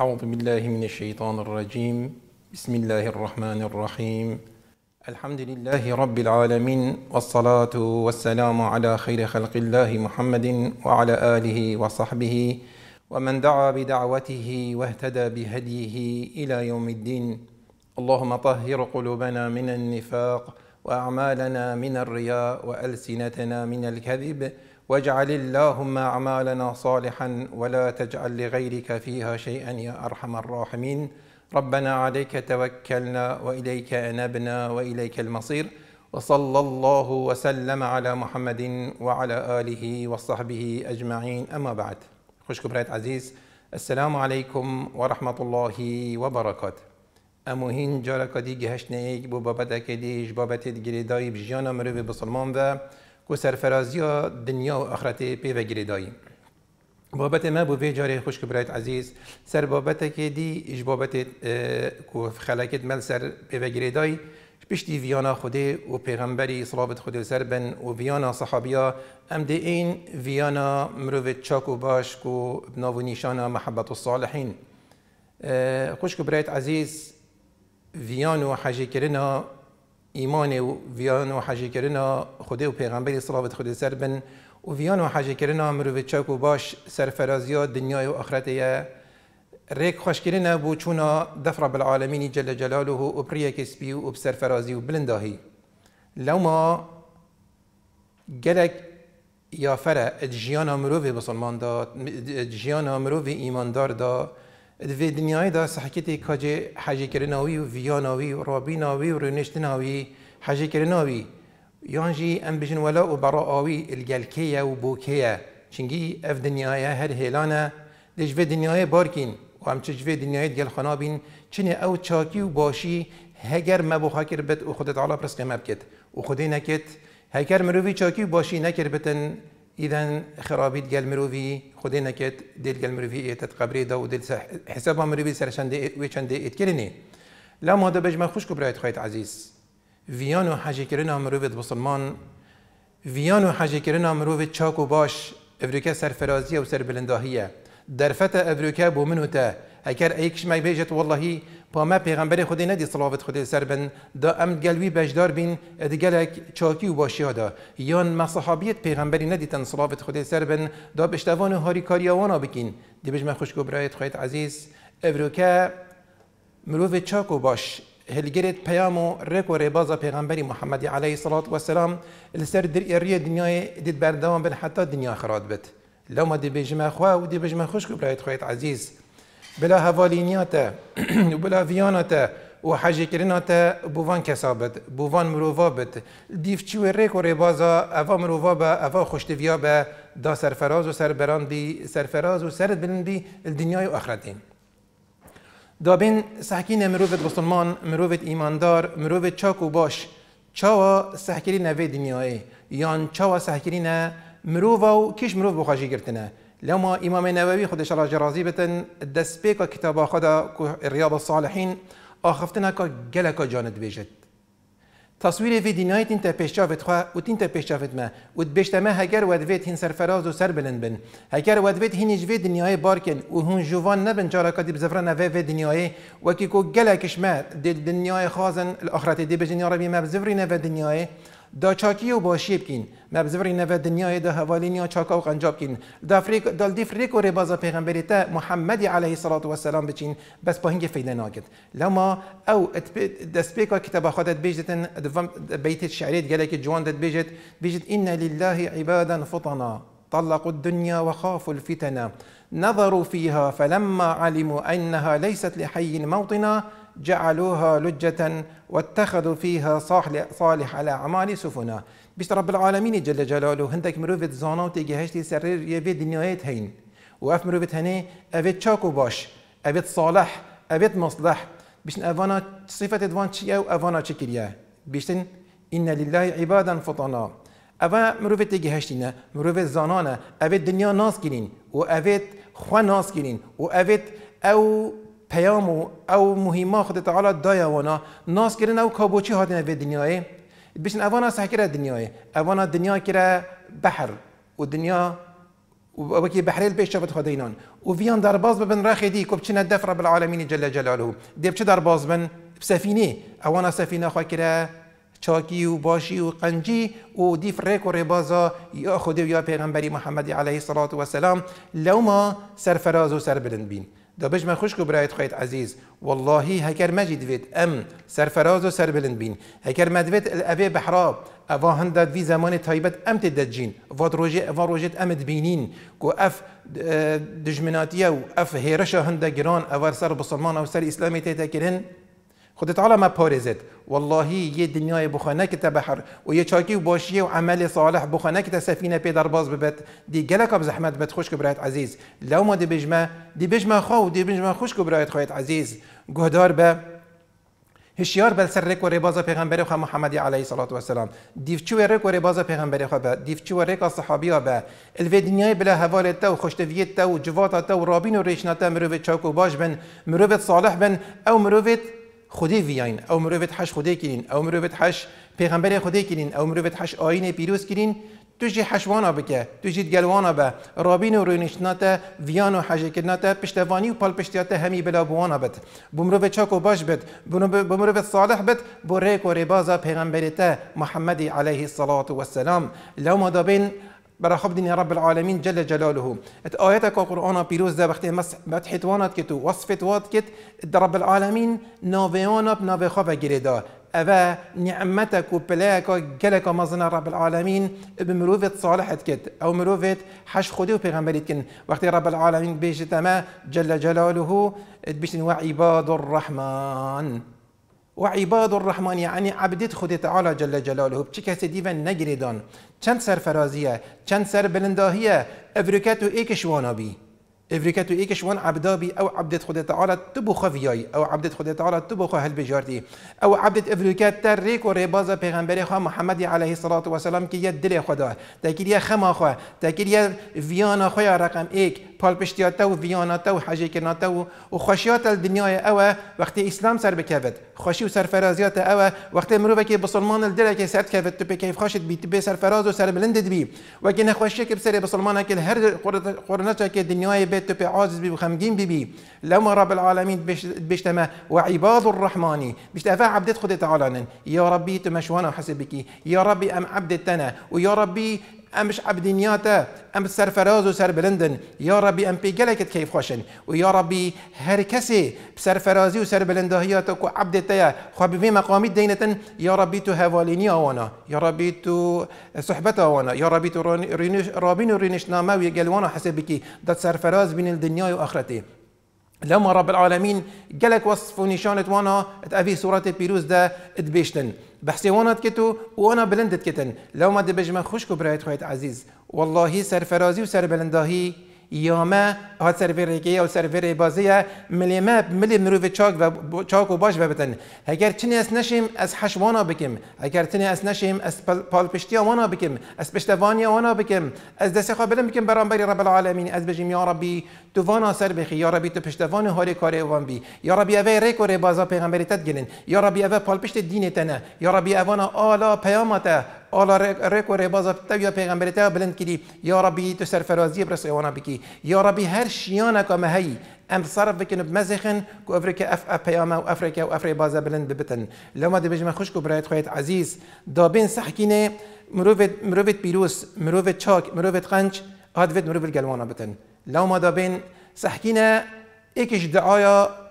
أعوذ بالله من الشيطان الرجيم بسم الله الرحمن الرحيم الحمد لله رب العالمين والصلاة والسلام على خير خلق الله محمد وعلى آله وصحبه ومن دعا بدعوته واهتدى بهديه إلى يوم الدين اللهم طهر قلوبنا من النفاق وأعمالنا من الرياء وألسنتنا من الكذب واجعل اللهم أعمالنا صالحا ولا تجعل لغيرك فيها شيئا يا أرحم الراحمين ربنا عليك توكلنا وإليك أنبنا وإليك المصير وصلى الله وسلم على محمد وعلى آله وصحبه أجمعين أما بعد خوش كبرات عزيز السلام عليكم ورحمة الله وبركاته امهين هین دي کدی گهشت نیک بابتك بابت اکدیش بابت بسلمان ذا کو سرفرازی دنیا و آخرت پی و گریدایی بابت ما بو وی جاری خوش برایت عزیز سر بابت که دی اج بابت اه، کو خلقت مل سر پی و گریدایی پشتی ویانا خوده و پیغمبری صلابت خوده سر بن و ویانا صحابیا ام دی این ویانا مروفت چاک و باش کو بناو نیشانا محبت الصالحین اه، خوش برایت عزیز ویانو حاجی کرنا ایمان و ویان و حاجی کردن خدا و پیغمبر صلوات خدا سر بن و ویان و حاجی کردن مروی چاک و باش سرفرازی دنیای و آخرت ریک خوش کردن بو چونا دفر بالعالمین جل جلاله و بریه کسبی و بسرفرازی و بلندهی لو ما گلک یا فره جیان مروی مسلمان داد جیان مروی ایماندار دا في دنياي دا کرناوی و ویاناوی و رابیناوی و رونشتناوی حجی کرناوی یانجی ام بجن ولا وبراءاوي و وبوكية چنگی اف دنیای هر هیلانه دش في دنیای بارکین و هم چه دنیای دگل خنابین چنی او چاکی و باشی هگر مبو خاکر بت و خودت علا پرس قیمه بکت و خودی نکت هگر مروی چاکی و باشی نکر بتن اذا خرابيت قال مروفي خدينا كات ديل قال مروفي إيه، تتقبريدا وديل حسابها مروفي سرشان دي ويشان دي اتكلني إيه، لا ما هذا بجمع خوش كبرات خيت عزيز فيانو حاجه كرنا مروفي بصلمان فيانو حاجه كرنا مروفي تشاكو باش افريكا سر فرازيه وسر بلنداهيه درفت افريكا بومنوتا اگر ایکش مای بیجت والله پا ما پیغمبر خودی ندی صلوات خودی سر بن دا ام گلوی بجدار بین ادگلک چاکی و باشی دا یان ما صحابیت پیغمبری ندی تن صلوات خودی سر بن دا بشتوان هاری آوانا بکین دی بجمه خوش گبرایت خواهید عزیز افروکه مروف چاکو باش هلگرد پیامو و رک و ربازا پیغمبری محمد علیه صلات و سلام لسر در ایری دنیای دید بردوام بن حتی دنیا خراد بد لما دی بجمه خواه و دی بجمه خوش گبرایت خواهید عزیز بلا هوالینیاته و بلا ویاناته و حجی کریناتا بوان کسابت بوان مرووا بت دیف و ریک و ریبازا اوا مرووا با اوا خوشتویا با دا سرفراز و سربران بی سرفراز و سرد بلندی دنیای و آخرتین دا بین سحکین مروفت مسلمان مروفت ایماندار مروفت چاک و باش چاوا سحکرین نوی دنیای یان چاوا سحکرین مروو و کش مروف بخاشی گرتنه لما امام النووي خودش شرع جرازي بتن دست بيكا كتابا خدا الرياض الصالحين آخفتنا كا جلكا جاند بیجد تصوير في دینایت تنتا بيشافت خواه و تنتا بيشافت ما و بشتا ما هكار ودویت هن سرفراز و سر بلن بن هكار ودویت هن جوی دنیای باركن و هن جوان نبن چارا کدی بزفران في في دنیای و کی كو جلكش ما دي دنیای خازن الاخرات دي بجن یا ربی ما بزفرین في دنیای دا چاکی و باشی بکین مبزوری نو دنیای دا حوالی نیا چاکا و قنجا کین دا دل دال دی فریک و ربازا پیغمبری تا محمد علیه و سلام بچین بس پاهنگ فیده ناگد لما او دست بیکا کتاب خودت بیجدتن بیت شعریت گلی که جوان دت بیجد بیجد ان لله عبادا فطنا طلقوا الدنيا وخافوا الفتنة نظروا فيها فلما علموا انها ليست لحي موطنا جعلوها لجة واتخذوا فيها صالح, صالح على أعمال سفنا باش رب العالمين جل جلاله هندك مروف زانا و هشتي سرير يبي دنيايت هين وأف مروف هني أفيد شاكو باش أفيد صالح أفيد مصلح باش أفانا صفة دوان تشيا وأفانا تشكريا باش إن لله عبادا فطنا أفا تيجي تيجيهشتينا مروف زانانا أفيد دنيا ناس كنين و أبيت خوان ناس كنين و أبيت أو پیامو او مهمه خود تعالی دایا ونا ناس کردن او کابوچی هاتنه به دنیای بشن اوانا صح کرد دنیای اوانا دنیا کرد بحر و دنیا و وكي بحريل بيش شفت و ویان در باز بن راخي دي كوبتشنا دفر بالعالمين جل جلاله دي بتش در باز بن بسفينه اوانا سفينه خاكرا چاکی و باشی و قنجی و دیف ریک و ریبازا یا خود و یا پیغمبری محمد علیه صلات و سلام لوما سرفراز و سربلند بین دا بجمن خوش کو برایت خواهید عزیز والله هکر مجید وید ام سرفراز و سربلند بین هکر مدوید الاوه بحرا اوا هندد وی زمان تایبت ام تدد جین واد روژه اوا روژت ام دبینین کو اف اه، دجمناتیه و اف هیرش هنده گران اوار سر بسلمان او سر اسلامی تیتا کرن خدا تعالی ما پارزد والله یه دنیای بخانه که بحر و یه چاکی و باشی و عمل صالح بخانه که تسفینه پی در باز ببت دی گلک اب زحمت بت خوش برایت عزیز لو ما دی بجما دی بجما خو و دی بجما خوش برایت خویت عزیز گهدار به هشیار بل سر رک و رباز پیغمبر خو محمدی علیه الصلاه و سلام دیو چو رک و رباز پیغمبر خو به دیو چو رک صحابیا به الو دنیای بلا حوال تو خوشتویت تو جوات تو رابین و ریشنات مرو چاکو باش بن مرو صالح بن او مرو خودی ویاین او مروفت حش خودی کنین او مروفت حش پیغمبر خودی کنین او مروفت حش آین پیروز کنین تو جی حشوانا بکه تو جی گلوانا رابین و روینشنات ویان و حجه کرنات پشتوانی و پال پشتیات همی بلا بوانا بد بمرو چاک و باش بد بمرو به صالح بد بو و ریبازا پیغمبرت محمد علیه الصلاة والسلام لو ما برا خب دین رب العالمین جل جلاله ات آیت که قرآن پیروز ده وقتی مدحت وانت که تو وصفت واد کت در رب العالمین ناویانا بناوی خواب گریدا اوه نعمتك وبلاك جلك مزنا رب العالمين بمروفت صالحت کت او مروفت حش و پیغمبریت کن وقت رب العالمين بيجي ما جل جلاله بيش عباد الرحمن وعباد الرحمن يعني عبدت خود تعالى جل جلاله بچه کسی دیون نگریدان چند سر فرازیه چند سر بلنداهیه افریکت و ایکشوانا بی افریکت و ایکشوان عبدا بی او عبدت خود تعالی تبو خویای او عبدت خود تعالی تبو خو هل بجارتی او عبدت افریکت تر ریک و ریباز پیغمبری خواه محمد علیه الصلاة والسلام که یه دل خدا تاکیر یه خما خواه تاکیر یه ویانا خواه رقم ایک پالپشتیاته و ویاناته و حجی کناته و و خوشیات دنیای اوه وقتی اسلام سر بکفت خوشی و سرفرازیات اوه وقتی مروه که بسلمان دل که سر کفت تو بکیف خوشت بی به سرفراز و سر بلندت بی و که نخوشی که بسر بسلمان که هر قرنچه که دنیای بیت تو به عاجز بی و خمگین بی بی لما رب العالمین بشتما و عباد الرحمانی بشتفا عبدت خودت یا ربی تو ربي حسب حسبك یا ربی أم عبدت تنه و یا ربی امش عبدنياتا ام سرفراز و سر بلندن يا ربي ام بي جلكت كيف خوشن ويا ربي هر كسي بسرفرازي و سر بلندهياتا كو عبدتيا خو بي مقامي دينتن يا ربي تو هواليني اوانا يا ربي تو صحبتا اوانا يا ربي تو رينش رابين رينش نامه و جلوانا حسبكي دات سرفراز بين الدنيا و اخرتي لما رب العالمين جلك وصف و وانا تأفي سورة بيروز ده تبيشتن بحسي وانا تكتو وانا بلندت كتن لما دبج من خشكو برايت خويت عزيز والله سر فرازي وسر بلنداهي یامه ها سروری که یا سروری بازی ملی ما ملی مروف چاک و چاک و باش ببتن اگر چنی از نشیم از حشوانا بکیم اگر چنی از نشیم از پالپشتی آمانا بکیم از پشتوانی آمانا بکیم از دست خواه بلن بکیم برام بری رب العالمین از بجیم یا ربی تو وانا سر بخی یا ربی تو پشتوان هاری کار وان بی یا ربی اوه ریک و ری بازا پیغمبری تد گلن یا ربی اوه پالپشت دینتنه یا ربی اوانا آلا پیامات الله ریکو ریبازا تویا پیغمبر تا بلند کردی یا ربی تو سر فرازی برس اوانا بکی یا ربی هر شیان که مهی ام صرف بکن بمزخن کو افریقا اف اف پیامه و افریقا و افری بازا بلند ببتن لما دی بجمه خوش کو برایت خویت عزیز دابین سحکینه مروفت مروفت پیروس مروفت چاک مروفت قنچ هاد فيد مروف بتن لو ما دابين سحكينا إيكش دعايا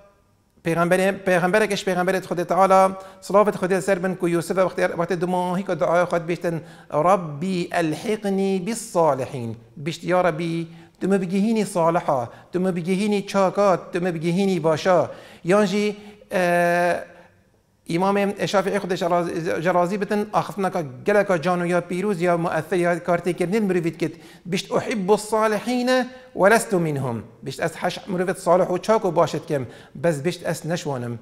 پیغمبر پیغمبر کش پیغمبر خود تعالی صلوات خود سر بن کو یوسف وقت وقت دمو هیک دعای خود بیشتن ربی الحقنی بالصالحین بیشت یا ربی تو بجهيني صالحة تو بجهيني شاكات تو بجهيني باشا يانجي اه، امام شافعی خود جرازی بتن کا گلا کا جانو یا پیروز یا مؤثر یا کارتی کردن مروید کت بشت احب الصالحین ولست منهم بشت اس حش مروید صالح و چاکو باشد کم بس بشت اس نشوانم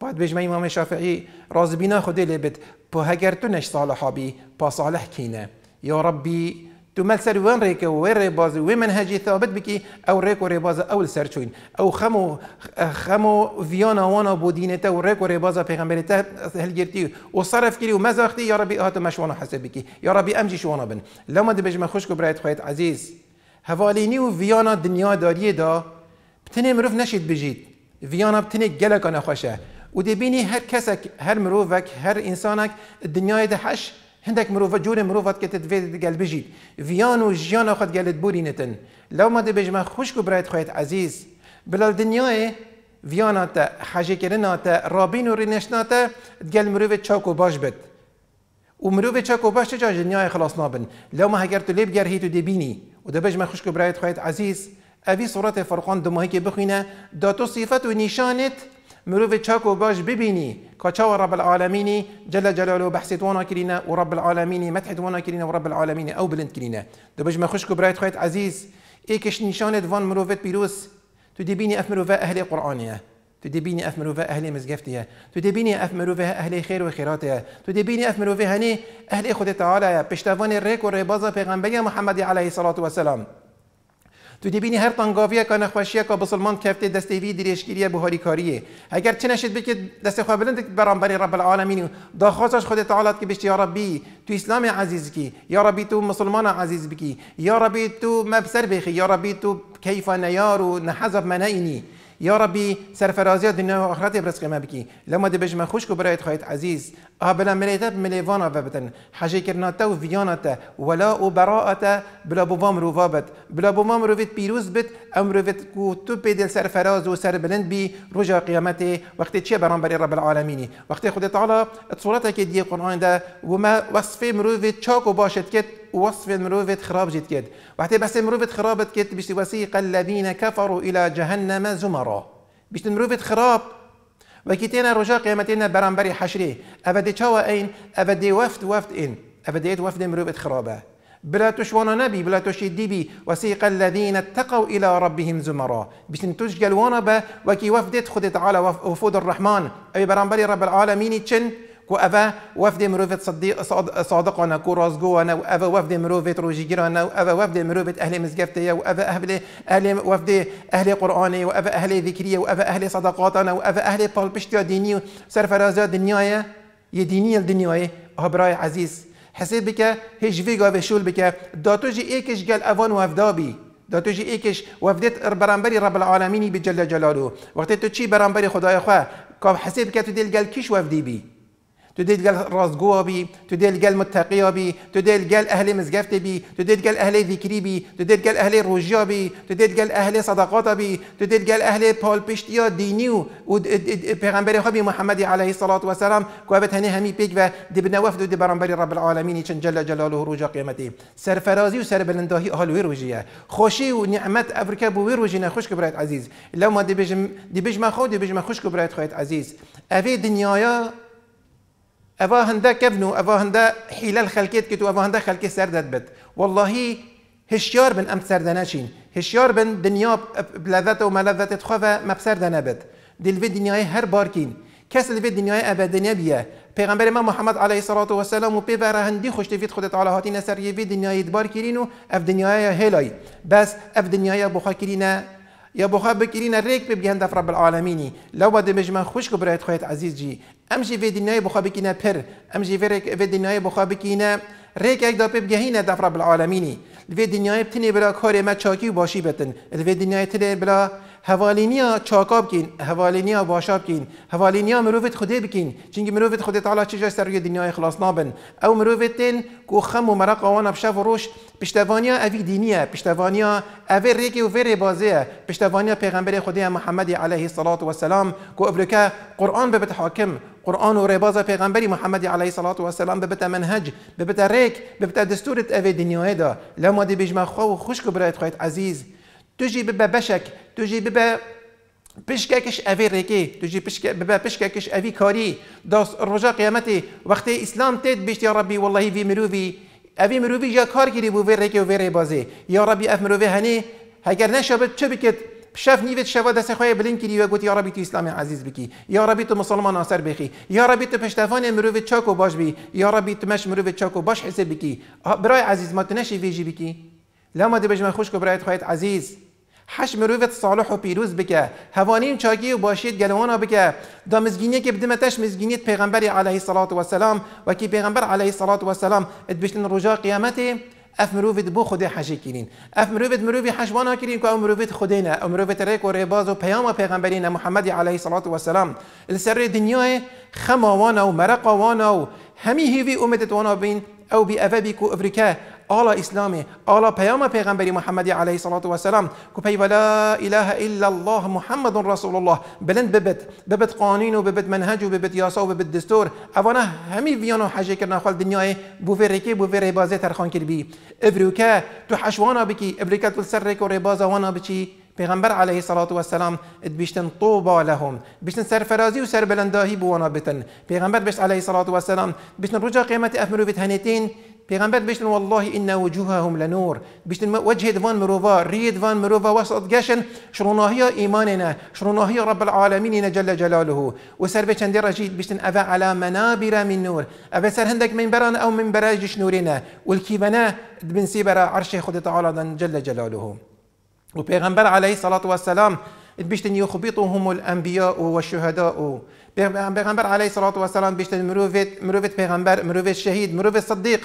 بعد بجم امام شافعی راز بینا خودی لبت پو هگر تو نش صالحا بی پا صالح کینه یا ربی تو مال سر وين ريك وين ريباز وين منهجي ثابت بك او ريك وريباز او السرچوين او خمو خمو فيانا وانا بودينه بودينتا وريك وريباز هل جرتي وصرف كلي وما زختي يا ربي هات مش وانا حسب بك يا ربي امجي شو وانا بن لما دبج ما خوشكو برايت خويت عزيز هواليني و دنيا داريه دا بتني مروف نشيد بجيت فيانا بتني گلکا نخوشه و دبینی هر كسك هر مروفك هر انسانك الدنيا ده حش هندك مروفة جور مروفة كتتفيد قال بجيد فيانو جيانا خد قالت بوري نتن لو ما دي ما خوش برايت خويت عزيز بلا الدنيا إيه، فيانا تا حاجة كرنا تا رابين ورينشنا تا تقال مروفة تشاكو باش بت ومروفة تشاكو باش تجا جنيا خلاص نابن لو ما هجرتو ليب جار هيتو ديبيني وده ما خوش برايت خويت عزيز أبي صورة فرقان دمهيك بخينا داتو صفات ونشانت مروف تشاكو باش ببيني كتشاو رب العالمين جل جلاله بحثت وانا كلينا ورب العالمين مدحت وانا كلينا ورب العالمين او بلند كلينا دبج ما خشكو برايت خويت عزيز ايكش نشانت فان مروفت بيروس تدبيني اف مروفا اهل قرانيه تدبيني اف مروفا اهل مزقفتيا تدبيني اف مروفا اهل خير وخيراتيا تدبيني اف مروفا هني اهل خود تعالى بشتوان الريك والريبازا بيغمبري محمد عليه الصلاه والسلام تو دبینی هر تنگاویه که نخواشی که بسلمان کفته وی دریشگیری بخاری کاریه اگر چه نشد بکی دست خواه بلند بری رب العالمین دا خواستش خود تعالیت که بشتی یا ربی تو اسلام عزیز کی یا ربی تو مسلمان عزیز بکی یا ربی تو مبسر بخی یا ربی تو کیف نیار و نحذف منعینی يا ربي سرفرازی دنيا و آخرت برس ما بكي لما دی بجما خوش کو خايت عزيز عزیز آه مليفانا ملیتا ملیوانا ببتن حجی کرنا تا و ولا وبراءه بلا بوام روفابت بلا بوام روفيت بيروز بت امرو ویت کو تو پیدل سرفراز و سر بلند بي رجا قیامته وقت چه بران بری رب العالمين وقت خود على صورتك دي قرآن ده وما وصفه مروفيت تشاكو باشت كت وصف مروفة جيت كد وحتى بس مروفة خراب كد بيش وسيق الذين كفروا إلى جهنم زمرا بيش مروفة خراب وكيتينا رجاء قيامتنا برامبري حشري أبدي شوا أين أبدي وفد وفد إن أبديت وفد مروفة خرابة بلا تشوانا نبي بلا تشي ديبي وسيق الذين اتقوا إلى ربهم زمرا باش تشجل وانا با وكي وفدت خدت على وفود الرحمن أي برامبري رب العالمين تشن كو افا وفد مروفة صديق صادق انا كو راس جو انا وأفا وفد مروفة روجي انا وأفا وفد مروفة أهل مزقفتية وأفا أهل أهل وفد أهل قرآني وأفا أهل ذكرية وأفا أهل انا وأفا أهل طلبشتيا ديني رازا دنيايا يديني الدنياي هبراي عزيز حسيت بك هيج فيغا شول بك داتوجي إيكش قال أفان دا داتوجي إيكش وفدت برانبري رب العالمين بجل جلاله وقت تو چی برانبري خدای خواه كاب حسيت بك تدل قال كيش وفدي بي تودي تلقى بي تودي تلقى المتقيوبي تودي تلقى الاهل مزقفتبي تودي تلقى الاهل ذكريبي تودي تلقى الاهل روجيابي تودي تلقى الاهل صدقاتبي تودي تلقى الاهل بول بيشتيا دينيو و پیغمبر خبي محمد عليه الصلاه والسلام كوابت هني همي بيك و دي دو دي برانبري رب العالمين چن جل جلاله روجا قيامتي سرفرازي و سر بلنداهي اهل ويروجيا خوشي و نعمت افريكا بو ويروجينا خوش كبرت عزيز لو ما دي بيجم دي بيجم خو دي بيجم خوش كبرت خويت عزيز افي دنيايا ئەوا هندا کەفن و هندا هەندە حیلە خەلکێت کرد هندا ئەوا هەندە خەلکی سەردەت بێت هشیار بن ام سەردە نەچین هشیار بن دنیا بلەذەت و مەلەذەتت خۆە مەبسەردە نەبێت دلوێ دنیای هەر بارکین کەس لەبێ دنیای ئەبەدنە بیە پیغمبر ما محمد علیه الصلاة و السلام و پیبر هندی خوشت تفید خودت علا هاتی نسر یه دنیای دبار کرین و اف دنیای هلای بس اف دنیای بخا کرینه یا بخوا نه ریک به دف رب العالمینی لو بده بجمن خوش کو برایت خویت عزیز جی ام جی وی دنیای بخوا پر ام جی وی دنیای بخوا رک ریک یک دا نه دف رب العالمینی وی دنیای بتنی بلا کار ما چاکی و باشی بتن وی دنیای تنی بلا هوالینیا چاکا بکین هوالینیا باشا بکین هوالینیا مروفت خودی بکین چونکی مروفت خودی تعالی چه سر روی دنیای خلاص نابن او مروفت تین کو خم و مرق وانا بشاف و روش پشتوانیا اوی دینیه پشتوانیا اوی ریکی و ویر بازیه پشتوانیا پیغمبر خودی محمد علیه الصلاة والسلام کو ابرکه قرآن ببت حاکم قرآن و ربازة پیغمبری محمد علیه الصلاة والسلام السلام ببتا منهج ببتا ریک ببتا دستورت اوی دنیای دا لما دی بجمع خواه و خوش برایت خواهید عزیز تجي ببا بشك تجي ببا بشكاكش أفي ريكي تجي بشك ببا بشكاكش أفي كاري دوس رجا قيامتي وقت إسلام تيد بشت يا ربي والله في مروفي اوی مروفی جا کار كيري بو في ريكي وفي ريبازي يا ربي أف مروفي هني هاجر نشابت شبكت شاف نيفت شفا دس خويا بلين كيري يا ربي تو اسلام عزیز بكي يا ربي تو مسلمان أنصر بخي يا ربي تو بشتافاني مروفي تشاكو باش بي يا ربي تو مش مروفي تشاكو باش حسب بكي براي عزيز ما فيجي بكي لا ما دبج ما خوشكو عزيز حش مروفت صالح و پیروز بکه هوانین چاگی و باشید گلوانا بکه دا مزگینی که بدمتش مزگینیت پیغمبر علیه و سلام، و کی پیغمبر علیه و والسلام ات بشتن رجا قیامتی اف مروفت بو خود حجی کرین اف مروفت مروفی حشوانا کرین که او مروفت خودی نه او ریک و ریباز و پیام پیغمبرین محمد علیه و والسلام السر دنیای خماوانا و مرقوانا و همی هیوی امتت وانا بین او بی کو آلا اسلامه آلا پیام پیغمبری محمدی علیه صلات و سلام که ولا اله الا الله محمد رسول الله بلند ببت ببت قانون و ببت منهج و ببت یاسا و ببت دستور اوانا همی ویانو حجه کرنا خوال دنیای بوفر رکی بوفر ریبازه ترخان کر بی ابروکه تو حشوانا بکی ابروکه تو سر رک و ربازه وانا بچی پیغمبر علیه الصلاة والسلام بیشتن طوبا لهم بیشتن سرفرازی و وسربلنداهي بوانا بتن پیغمبر بيش عليه الصلاة والسلام بیشتن رجا قیمت أفمرو بتهنيتين پیغمبر بیشتر و الله والله وجوه هم لنور بیشتر وجه دوان مروفا رید دوان مروفا وسط گشن شروناهی ایمان نه شروناهی رب العالمین نه جل جلاله به چند درجيد بیشتر افا على منابر من نور افا سر هندک من بران او من منبر جش نورنا والكيبنا بن سيبرا عرش خود خد دن جل جلاله وبيغمبر عليه الصلاة والسلام بشتن يخبطهم الانبياء والشهداء پیغمبر علیه الصلاة والسلام بشتن مروفت مروفت پیغمبر مروفت شهید مروفت صدیق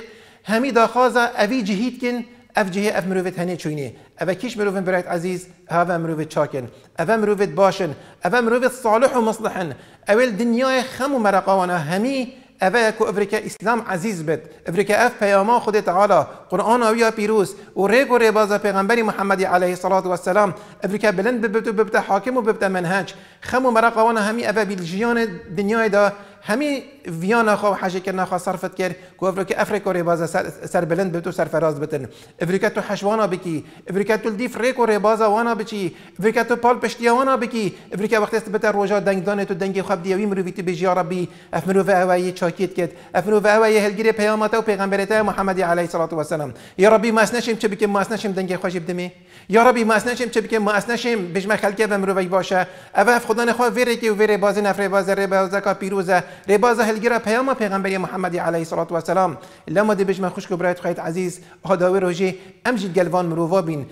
همی داخوازه اوی جهید کن اف جهه اف مروفت هنه چوینه اوه کش مروفن برایت عزیز اوه مروفت چاکن اف مروفت باشن اف مروفت صالح و مصلحن اول دنیای خم و مرقاوانا همی اوه اکو افریکا اسلام عزیز بد افریکا اف پیاما خود تعالی قرآن اویا پیروز و ریگ و ریبازا پیغمبری محمد علیه و السلام افریکا بلند ببتو ببتا حاکم و ببتا منهج خم و مرقاوانا همی اوه بیلجیان دنیای دا همی ویانا خو حاجه کرنا خو صرفت کر که افریقا افریقا بازا سر بلند بتو سر فراز بتن افریکا تو حشوانا بکی افریکا تو دیف ریکو بازا وانا بچی افریقا تو پال پشتیا وانا بکی افریقا وقتی است بتر روجا دانه تو دنگ خوب دیوی مرو ویتی بجی بی، افمرو و اوای چاکیت کرد افمرو و هلگیره هلگیر پیاماتا و پیغمبرتا محمد علیه و والسلام یا ربی ما نشیم چه بکی ما اسنشم دنگ خوجب دمی یا ربی ما اسنشیم چه بکه ما اسنشیم بجمع و مروی باشه اوه خدا نخواه ویره که ویره بازی نفر بازه ری باز کا پیروزه ری باز هلگیر پیام پیغمبر محمدی علیه صلات و سلام لما دی بجمع خوش که برایت خواهید عزیز ها داوی امجید گلوان بین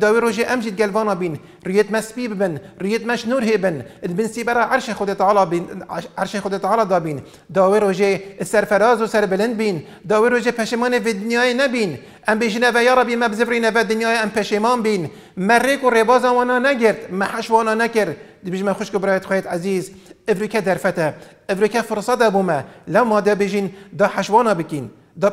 داوی روژه امجید گلوان بین ریت مسبی ببن ریت مش نور هبن بن سی عرش خود تعالی بین عرش خود تعالی دابین داوی روژه سرفراز و سربلند بین داوی روژه پشمان ودنیای نبین ام بیشینه و یارا بی مبزفرینه نه دنیای ام پشیمان بین مرک و رباز وانا نگرد محش وانا نکرد دبیجمه خوش که برایت خواهید عزیز افریکا درفته افریکا فرصت بومه لما دا بیجین دا حشوانا اه، بکین دا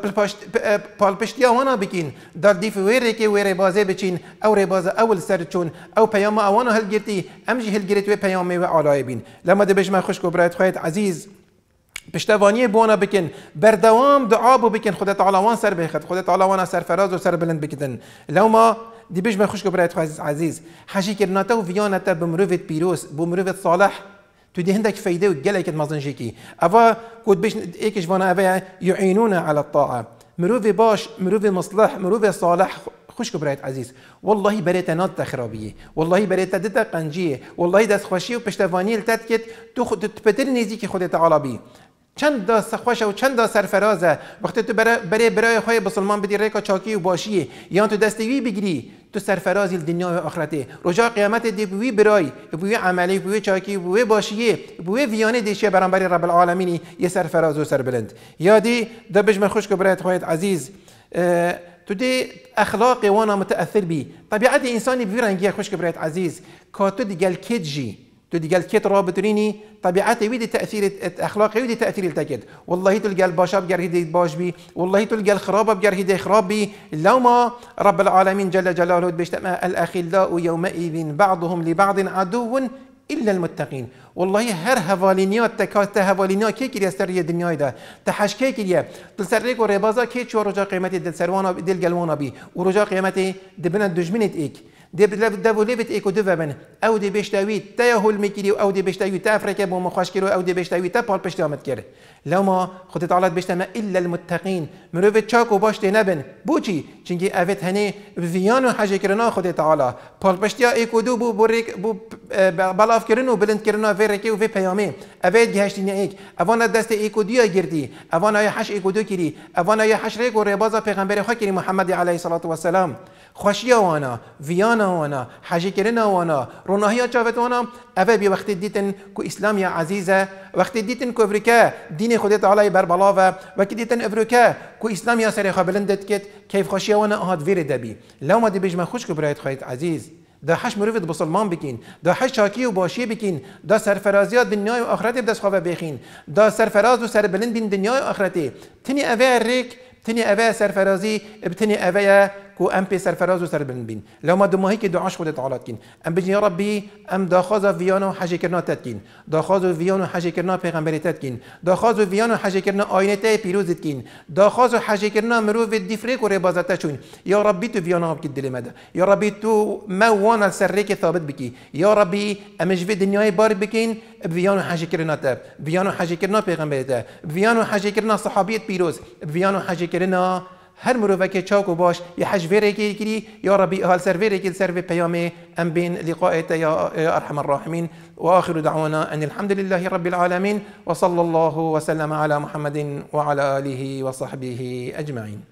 پالپشتیا وانا بکین دا دیف ویره که ویره بازه بچین او رباز اول سر چون او پیام اوانا هل گرتی امجی هل گرت و پیام و علای بین لما دا بیجمه خوش که برایت خواهید عزیز پشتوانی بونا بکن بردوام دعا بو بکن خدا تعالی وان سر بخد خدا تعالی وان سر فراز و سر بلند بکدن لو ما دی بجمه خوش برایت عزیز عزیز کرنا تا و تا بمروفت پیروس بمروفت صالح تو دي هندك فايده وجلك مازنجيكي افا كود بيش ايكش فانا افا يعينونا على الطاعه مروفي باش مروفي مصلح مروفي صالح خوش برايت عزيز والله بريتا نات تخرابيه والله بريتا دتا قنجيه والله دس خوشيه وبشتفانيه لتتكت تو تبتر نيزي كي خدت تعالى بيه چند دا سخوش و چند دا سرفرازه وقتی تو برای برای خواهی بسلمان بدی ریکا چاکی و باشی یا تو دستوی بگیری تو سرفرازی دنیا و آخرته رجا قیامت دی بوی برای بوی عملی بوی چاکی بوی باشی بوی ویانه دیشه برای رب العالمینی یه سرفراز و سربلند یادی دا بجمه خوش که برای خویت عزیز تو دی اخلاق وانا متأثر بی طبیعت انسانی بوی رنگی خوش که برایت عزیز کاتو تو دی کجی تدي قال كيت رابطريني طبيعتي ويدي تاثير اخلاقي ويدي تاثير التأكيد والله تلقى الباشا بقر هدي باش بي والله تلقى الخرابه بقر هدي خراب بي لوما رب العالمين جل جلاله بيشتم الاخلاء يومئذ بعضهم لبعض عدو الا المتقين والله هر هوالینیات تکات هوالینیا كي کلیه سر الدنيا دنیای ده تحش كي کلیه دل وربازا كي ربازا رجا قيمتي دل سروانا دل قلوانا بي و قيمتي دبنا دجمنت دەولێبێت ئێکودوە من ئەو دێ بێشتاوی تەیە هولمێکیری و ئەو دێ بێشتاوی تا فرەکە بۆ مخواشکرد و ئەو دێ بێشتاوی تا پاڵ پشتیامت کرد لەما خودتەڵات بشتەمە ئللا المتەقین مرۆڤێت چاک و باش تێ نەبن بۆچی چنگی ئەوێت هەنێ ڤیان و حەژێکردنا خودێ تاالا پاڵپشتیا ئێکودو بوو بۆ ڕێک بەڵافکردن و بلندکردنا فێڕێکی و vê افونا evê gihiştîneyek evana destê افونا يا evana ya heş êkodokirî evana ya heşrêk û rêbaza pêxemberê xwe kirî محمد aleyhi salatu والسلام خوشیا وانا ویانا وانا حاجی کردن وانا روناهی چاوت وانا اوه بی وقتی دیتن که اسلام یا عزیزه وقتی دیتن که افریکا دین خود تعالی بر بلاوه وقتی دیتن افریکا که اسلام یا سر خواه بلندت کت کیف خوشیا وانا اهاد ویر دبی لو ما دی بجمه خوش که برایت خواهید عزیز دا حش مروفت بسلمان بکین دا حش شاکی و باشی بکین دا سرفرازیات دنیا و آخرت بدست خواه بخین دا سرفراز و سربلند بین دنیا و آخرتی تنی اوه ریک تنی اوه سرفرازی بتنی اوه کو ام پی سرفراز و سر بین لو ما دماهی که دعاش خودت تعالات کین ام بجی ربی ام دا ویان و حج کرنا تد کین و حج کرنا پیغمبر تد کین دا ویان و حج کرنا آینه ته پیروزت کین داخواز و حج کرنا مرو و دیفری کو چون یا ربی تو ویانو ها بکید دل مده یا ربی تو ما وانا سر ثابت بکی یا ربی ام جوی دنیای بار بکین ویانو و حج کرنا تب ویانو و حج کرنا پیغمبر ویان حج صحابیت پیروز ویان حج هر مروفه که چاك و باش حج يحج فيريكي کری یا ربی هال سر فيريكي سر في بيامي أم بین لقائك یا أرحم الراحمین و آخر دعوانا أن الحمد لله رب العالمین و وصلى الله و سلم على محمد و وعلى آله و صحبه اجمعین